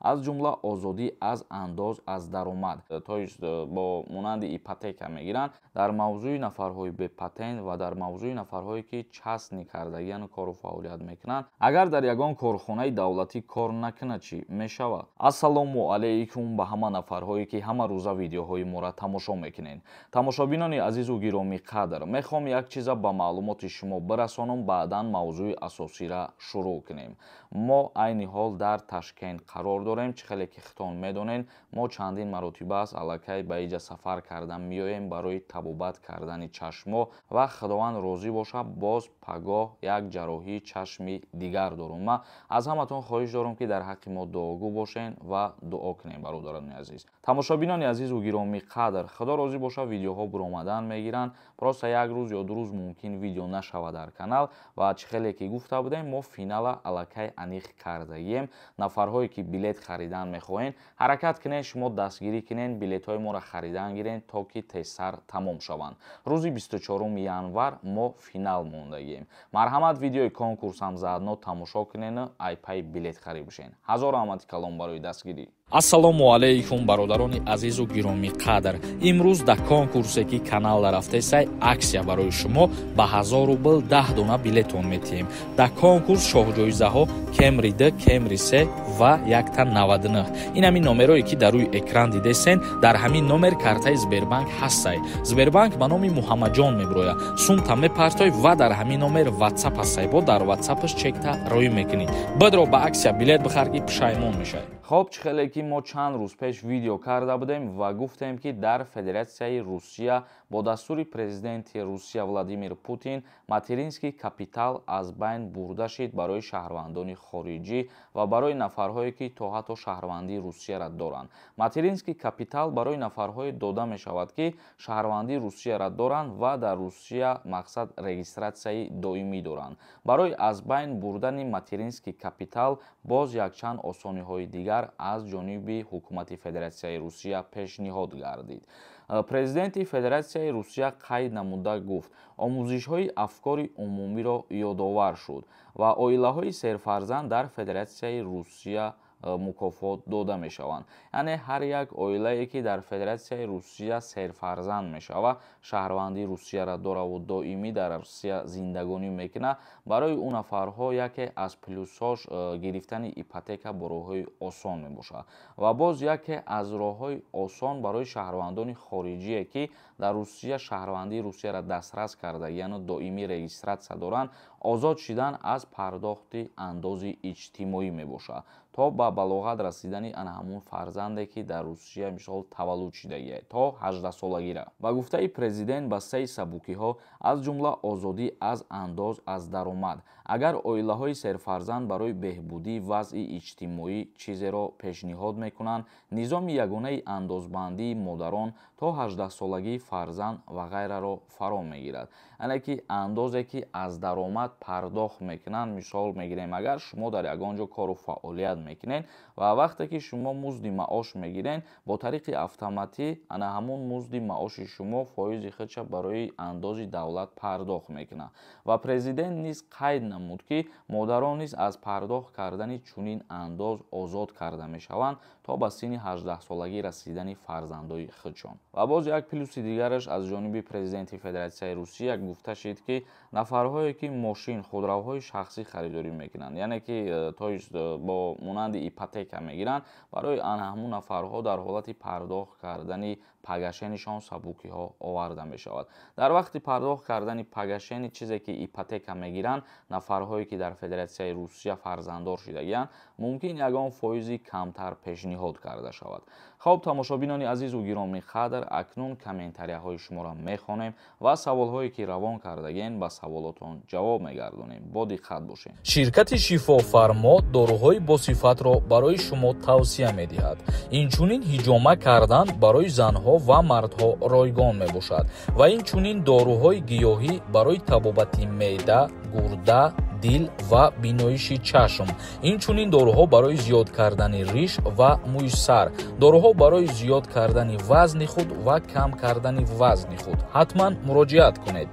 аз ҷумла озодӣ аз андоз аз даромад то э, бо монанди ипотека мегиранд дар мавзӯи нафарҳои бепатен ва дар мавзӯи нафарҳое ки част никардагиану кору фаъолият мекунанд агар дар ягон корхонаи давлатӣ кор накуна чӣ мешавад ассалому алайкум ба ҳама нафарҳое ки ҳама рӯза видеоҳои мора тамошо мекунед тамошобинони азизу гироми қадр мехоҳам як чиза ба маълумоти шумо барасонам баъдан мавзӯи асосира шурӯъ кунем мо айни ҳол дар ташкент қарор дорем чӣ хеле ки хитон медонен мо чандин маротиба аст аллакай ба иҷа сафар карда меоем барои табобат кардани чашмо ва худованд розӣ боша боз пагоҳ як ҷарроҳии чашми дигар дорум ма аз ҳаматон хоҳиш дорам ки дар ҳаққи мо дуогӯ бошем ва дуо кунем бародарони азиз тамошобинони азизу гироми қадр худо розӣ боша видеоҳо буромадан мегиранд просто як рӯз ё ду рӯз мумкин видео нашавад дар канал ва чӣ хеле ки гуфта будем мо финала аллакай аниқ кардаем нафарҳое ки билет харидан мехоҳед ҳаракат кунед шумо дастгирӣ кунед билетҳои моро харидан гиред то ки тезтар тамом шаванд рӯзи 24 январ мо финал мондагием марҳамат видеои конкурсам заодно тамошо кунену айпай билет харид бошед ҳазор амати калом барои дастгирӣ ассалому алайкум бародарони азизу гироми қадр имрӯз да конкурсе ки канал рафтесай аксия барои шумо ба ҳазор рубл даҳ дона билетон метиҳем да конкурс шоҳҷоизаҳо кемри д кемри се ва якта наваднӯҳ ин ҳамин номерое ки дар рӯи экран дидесен дар ҳамин номер картаи сбербанк ҳастай сбербанк ба номи муҳаммадҷон меброя сумта мепартой ва дар ҳамин номер ватсап ҳастай бо дар ватсапаш чекта роӣ мекунӣ бидро ба аксия билет бихар ки пушаймон мешавӣ хоб чихеле ки мо чанд рӯз пеш видео карда будем ва гуфтем ки дар федератсияи русия бо дастури президенти русия владимир путин материнский капитал аз байн бурда шид барои шаҳрвандони хориҷӣ ва барои нафарҳое ки то ҳатто шаҳрвандии русияра доранд материнский капитал барои нафарҳое дода мешавад ки шаҳрвандии русияра доранд ва дар русия мақсад регистратсияи доимӣ доранд барои аз байн бурдани материнский капитал боз якчанд осониҳои дигар аз ҷониби ҳукумати федератсияи русия пешниҳод гардид Э, президенти федератсияи русия қайд намуда гуфт омӯзишҳои афкори умумиро ёдовар шуд ва оилаҳои серфарзанд дар федератсияи русия Э, мукофот дода мешаванд яъне ҳар як оилае ки дар федератсияи русия серфарзанд мешава шаҳрванди русияра дораву доимӣ дар русия зиндагонӣ мекунад барои ӯ нафарҳо яке аз плюсҳош э, гирифтани ипотека бо роҳҳои осон мебошад ва боз яке аз роҳҳои осон барои шаҳрвандони хориҷие ки дар русия шаҳрванди русияра дастрас карда яъне доимӣ регистратсия доранд озод шидан аз пардохти андози иҷтимоӣ мебошад то ба балоғат расидани ана ҳамун фарзанде ки дар русшия мисол таваллуд шидагие то ҳаждаҳсолагира ба гуфтаи президент ба сеи сабукиҳо аз ҷумла озодӣ аз андоз аз даромад агар оилаҳои серфарзанд барои беҳбудӣ вазъи иҷтимоӣ чизеро пешниҳод мекунанд низоми ягонаи андозбандии модарон то ҳаждаҳсолагии фарзанд ва ғайраро фаро мегирад яъне ки андозе ки аз даромад пардохт мекунанд мисол мегирем агар шумо дар ягон ҷо кору фаъолият мекунед ва вақте ки шумо музди маош мегиред бо тариқи автоматӣ ана ҳамун музди маоши шумо фоизи хача барои андози давлат пардохт мекунад ва президент низ қайд намуд ки модарон низ аз пардохт кардани чунин андоз озод карда мешаванд то ба синни ҳаждаҳсолагӣ расидани фарзандои хычон ва боз як плюси дигараш аз ҷониби президенти федератсияи русия гуфта шид ки нафарҳое ки мошин худравҳои шахсӣ харидорӣ мекунанд яъне ки э, то э, бо монанди ипотека мегиранд барои анҳаму нафарҳо дар ҳолати пардохт кардани пагашенишон сабукиҳо оварда мешавад дар вақти пардохт кардани пагашени чизе ки ипотека мегиранд нафарҳое ки дар федератсияи русия фарзанддор шудагиянд мумкин ягон фоизи камтар пешниҳод карда шавад хуб тамошобинони азизу гироми қадр акнун комментарияҳои шуморо мехонем ва саволҳое ки равон кардагиен ба саволотон ҷавоб мегардонем бо диққат бошем ширкати шифофармо доруҳои босифатро барои шумо тавсия медиҳад инчунин ҳиҷома кардан барои занҳо ва мардҳо ройгон мебошад ва инчунин доруҳои гиёҳӣ барои табобати меъда гурда дил ва биноиши чашм инчунин доруҳо барои зиёд кардани риш ва мӯйсар доруҳо барои зиёд кардани вазни худ ва кам кардани вазни худ ҳатман муроҷиат кунед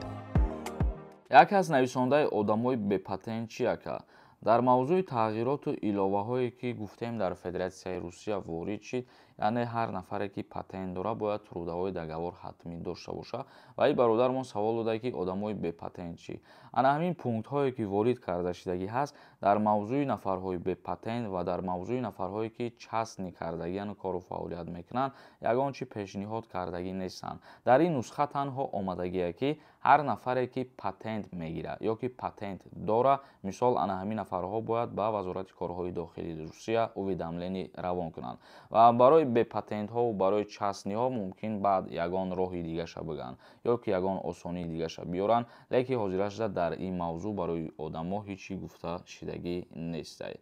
яке аз нависондаи одамои бепатен чи ака дар мавзӯи тағйироту иловаҳое ки гуфтем дар федератсияи русия ворид шид яъне ҳар нафаре ки патент дора бояд рӯдаҳои договор ҳатмӣ дошта боша ва и бародар мо савол додаи ки одамои бепатент чӣ ана ҳамин пунктҳое ки ворид кардашидагӣ ҳаст дар мавзӯи нафарҳои бепатент ва дар мавзӯи нафарҳое ки часни кардагиану кору фаъолият мекунанд ягон чи пешниҳод кардагӣ нестанд дар ин нусха танҳо омадагие ки ҳар нафаре ки патент мегирад ё ки патент дора мисол ана ҳамин нафарҳо бояд ба вазорати корҳои дохилии русия увидамлени равон кунанд ва барои бепатентҳо барои частниҳо мумкин баъд ягон роҳи дигараша биганд ё ки ягон осонии дигараша биёранд лекин ҳозирашда дар ин мавзӯъ барои одамҳо ҳечи гуфта шидагӣ нестай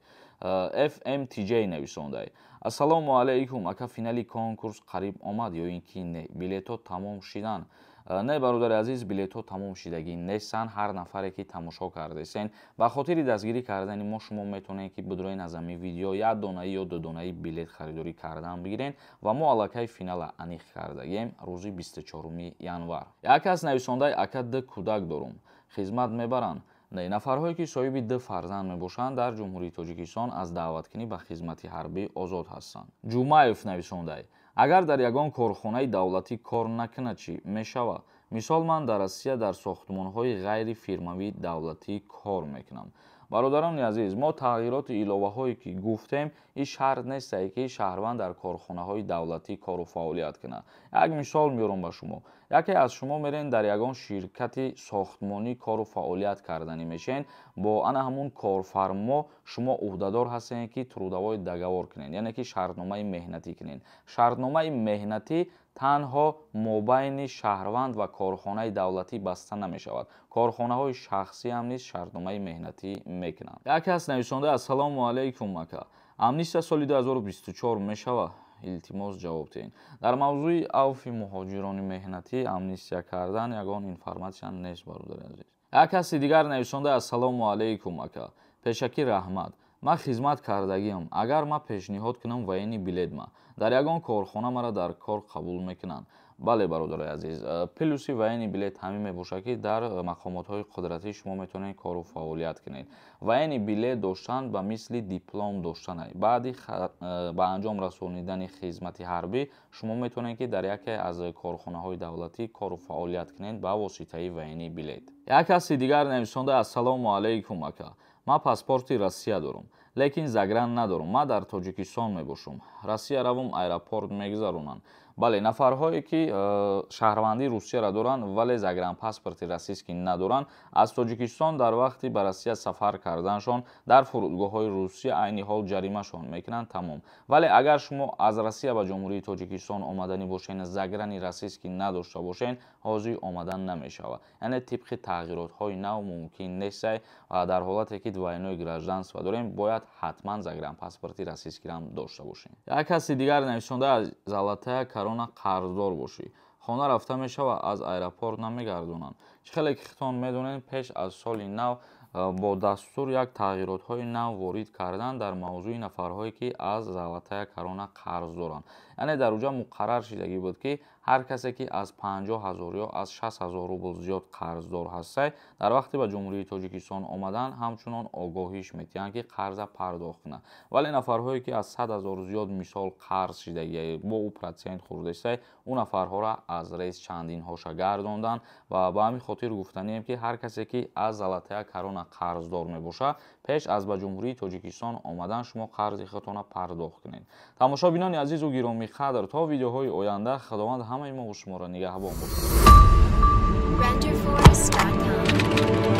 fmtj э, нависондай ассалому алайкум ака финали конкурс қариб омад ё ин ки не билетҳо тамом шидан не бародари азиз билетҳо тамомшидагӣ нестанд ҳар нафаре ки тамошо кардаистен ба хотири дастгирӣ кардани мо шумо метавонед ки бидуроин азами видео як донаи ё ду донаи билет харидорӣ кардан бигирен ва мо аллакай финала аниқ кардагем рӯзи бистчор январ яке аз нависондаи ака ду кӯдак дорум хизмат мебаранд нафарҳое ки соҳиби ду фарзанд мебошанд дар ҷумҳурии тоҷикистон аз даъваткунӣ ба хизмати ҳарбӣ озод ҳастанд ҷумаев нависондаи агар дар ягон корхонаи давлатӣ кор накуна чӣ мешава мисол ман дар россия дар сохтмонҳои ғайрифирмавии давлатӣ кор мекунам бародарони азиз мо тағйироти иловаҳое ки гуфтем ин шарт нестае ки шаҳрванд дар корхонаҳои давлатӣ кору фаъолият кунад як мисол меорам ба шумо яке аз шумо меред дар ягон ширкати сохтмонӣ кору фаъолият карданӣ мешаед бо ана ҳамун корфармо шумо ӯҳдадор ҳастед ки трудовои договор кунед яъне ки шартномаи меҳнатӣ кунед шартномаи меҳнатӣ танҳо мобайни шаҳрванд ва корхонаи давлатӣ баста намешавад корхонаҳои шахсӣ ҳам низ шартномаи меҳнатӣ мекунанд яке аз нависонда ассалому алайкум ака амнистия соли 2024 мешавад илтимос ҷавоб диҳед дар мавзӯи авфи муҳоҷирони меҳнатӣ амнистия кардан ягон информатсия нест бародари азиз як каси дигар нависонда ассалому алайкум ака пешакӣ раҳмат ман хизмат кардагиам агар ма пешниҳод кунам военни билет ма дар ягон корхона мара дар кор қабул мекунанд бале бародари азиз э, плюси военни билет ҳамин мебошад ки дар э, мақомотҳои қудратӣ шумо метавонед кору фаъолият кунед военни билет доштан ба мисли диплом доштан а баъди э, ба анҷом расонидани хизмати ҳарбӣ шумо метавонед ки дар яке аз корхонаҳои давлатӣ кору фаъолият кунед ба воситаи военни билет як касси дигар нависонда ассалому алайкум ака ман паспорти россия дорам лекин загран надорам ман дар тоҷикистон мебошам россия равум аэропорт мегузаронанд бале нафарҳое ки э, шаҳрвандии русияро доранд вале загранпаспорти расиски надоранд аз тоҷикистон дар вақти ба россия сафар карданашон дар фурудгоҳҳои русия айни ҳол ҷаримашон мекунанд тамом вале агар шумо аз россия ба ҷумҳурии тоҷикистон омаданӣ бошен заграни расиски надошта бошен ҳозир омадан намешавад яъне тибқи тағиротҳои нав мумкин нестай дар ҳолате ки двояное гражданство дорем бояд ҳатман загранпаспорти расискиам дошта бошем як каси дигар нависонда аз алатая нигарона қарздор бошӣ хона рафта мешава аз аэропорт намегардонанд чӣ хеле ки хитон медонед пеш аз соли нав э, бо дастур як тағйиротҳои нав ворид кардан дар мавзӯи нафарҳое ки аз заватая корона қарздоранд яъне дар уҷа муқаррар шидагӣ буд ки ҳар касе ки аз 50000 ё аз 60000 рубл зиёд қарздор ҳастай дар вақти ба ҷумҳурии тоҷикистон омадан ҳамчунон огоҳиш метиҳанд ки қарза пардохт кунанд вале нафарҳое ки аз 100000 зиёд мисол қарз шидаги бо ӯ процент хурд ҳастай ӯ нафарҳоро аз рейс чандин ҳоша гардонданд ва ба ҳамин хотир гуфтанием ки ҳар касе ки аз золатая корона қарздор мебошад пеш аз ба ҷумҳурии тоҷикистон омадан шумо қарзи худатона пардохт кунед тамошобинони азизу гиромиқадр то видеоҳои оянда худованд ҳамаи мо шуморо нигаҳабон бо